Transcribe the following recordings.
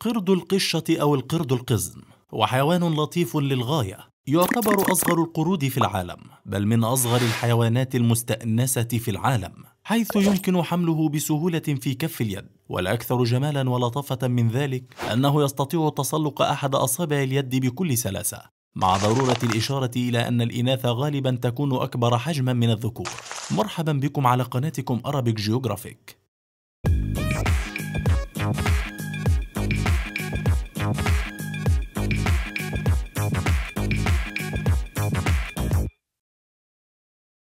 قرد القشة أو القرد القزم هو حيوان لطيف للغاية يعتبر أصغر القرود في العالم بل من أصغر الحيوانات المستأنسة في العالم حيث يمكن حمله بسهولة في كف اليد والأكثر جمالا ولطافة من ذلك أنه يستطيع تسلق أحد أصابع اليد بكل سلاسة مع ضرورة الإشارة إلى أن الإناث غالبا تكون أكبر حجما من الذكور مرحبا بكم على قناتكم أرابيك جيوغرافيك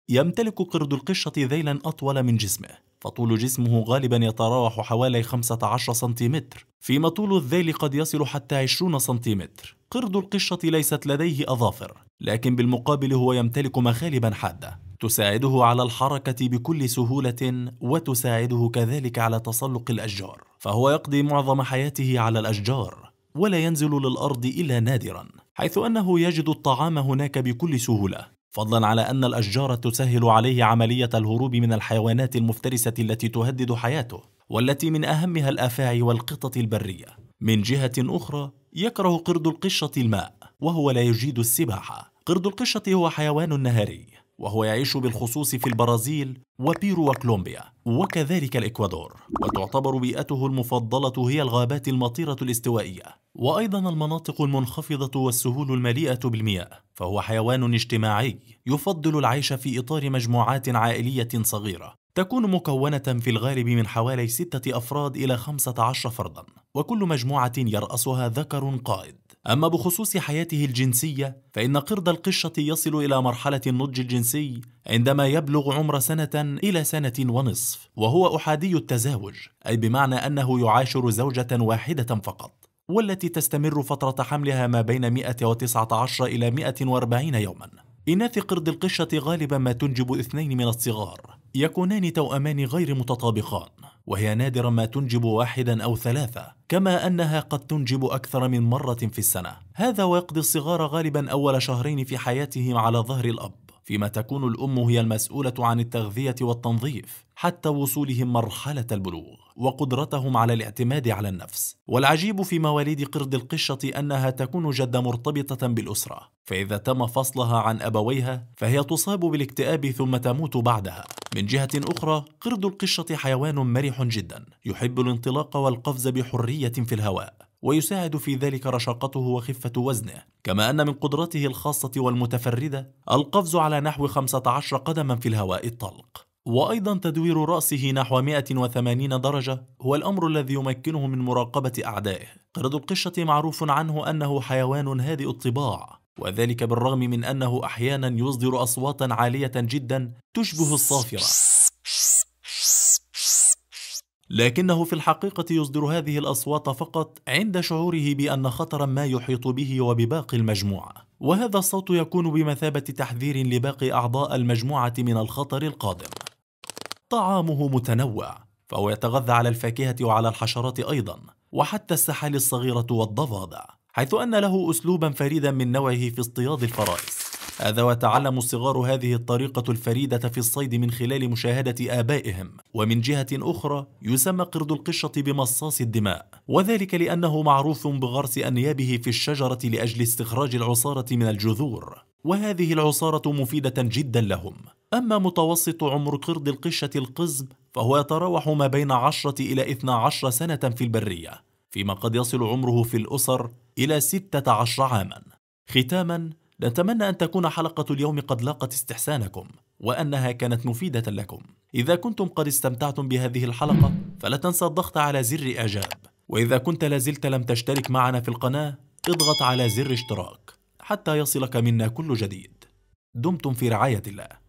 يمتلك قرد القشة ذيلا أطول من جسمه فطول جسمه غالبا يتراوح حوالي 15 سنتيمتر فيما طول الذيل قد يصل حتى 20 سنتيمتر قرد القشة ليست لديه أظافر لكن بالمقابل هو يمتلك مخالب حادة تساعده على الحركة بكل سهولة وتساعده كذلك على تسلق الأشجار فهو يقضي معظم حياته على الأشجار ولا ينزل للأرض إلا نادرا حيث أنه يجد الطعام هناك بكل سهولة فضلا على أن الأشجار تسهل عليه عملية الهروب من الحيوانات المفترسة التي تهدد حياته والتي من أهمها الأفاعي والقطط البرية من جهة أخرى يكره قرد القشة الماء وهو لا يجيد السباحة قرد القشة هو حيوان نهاري وهو يعيش بالخصوص في البرازيل وبيرو وكولومبيا وكذلك الإكوادور وتعتبر بيئته المفضلة هي الغابات المطيرة الاستوائية وأيضا المناطق المنخفضة والسهول المليئة بالمياه فهو حيوان اجتماعي يفضل العيش في إطار مجموعات عائلية صغيرة تكون مكونة في الغالب من حوالي ستة أفراد إلى خمسة عشر فردا وكل مجموعة يرأسها ذكر قائد أما بخصوص حياته الجنسية فإن قرد القشة يصل إلى مرحلة النضج الجنسي عندما يبلغ عمر سنة إلى سنة ونصف وهو أحادي التزاوج أي بمعنى أنه يعاشر زوجة واحدة فقط والتي تستمر فترة حملها ما بين 119 إلى 140 يوماً إناث قرد القشة غالبا ما تنجب اثنين من الصغار يكونان توأمان غير متطابقان وهي نادرا ما تنجب واحدا أو ثلاثة كما أنها قد تنجب أكثر من مرة في السنة هذا ويقضي الصغار غالبا أول شهرين في حياتهم على ظهر الأب فيما تكون الأم هي المسؤولة عن التغذية والتنظيف حتى وصولهم مرحلة البلوغ وقدرتهم على الاعتماد على النفس والعجيب في مواليد قرد القشة أنها تكون جد مرتبطة بالأسرة فإذا تم فصلها عن أبويها فهي تصاب بالاكتئاب ثم تموت بعدها من جهة أخرى قرد القشة حيوان مرح جدا يحب الانطلاق والقفز بحرية في الهواء ويساعد في ذلك رشاقته وخفة وزنه كما أن من قدرته الخاصة والمتفردة القفز على نحو 15 قدما في الهواء الطلق وأيضا تدوير رأسه نحو 180 درجة هو الأمر الذي يمكنه من مراقبة أعدائه قرد القشة معروف عنه أنه حيوان هادئ الطباع وذلك بالرغم من أنه أحيانا يصدر أصواتا عالية جدا تشبه الصافرة لكنه في الحقيقة يصدر هذه الأصوات فقط عند شعوره بأن خطرا ما يحيط به وبباقي المجموعة وهذا الصوت يكون بمثابة تحذير لباقي أعضاء المجموعة من الخطر القادم طعامه متنوع فهو يتغذى على الفاكهة وعلى الحشرات أيضا وحتى السحال الصغيرة والضفادع حيث أن له أسلوبا فريدا من نوعه في اصطياد الفرائس هذا وتعلم الصغار هذه الطريقة الفريدة في الصيد من خلال مشاهدة آبائهم ومن جهة أخرى يسمى قرد القشة بمصاص الدماء وذلك لأنه معروف بغرس أنيابه في الشجرة لأجل استخراج العصارة من الجذور وهذه العصارة مفيدة جدا لهم أما متوسط عمر قرد القشة القزم فهو يتراوح ما بين 10 إلى 12 سنة في البرية فيما قد يصل عمره في الأسر إلى 16 عاما ختاماً نتمنى أن تكون حلقة اليوم قد لاقت استحسانكم وأنها كانت مفيدة لكم إذا كنتم قد استمتعتم بهذه الحلقة فلا تنسى الضغط على زر إعجاب وإذا كنت لازلت لم تشترك معنا في القناة اضغط على زر اشتراك حتى يصلك منا كل جديد دمتم في رعاية الله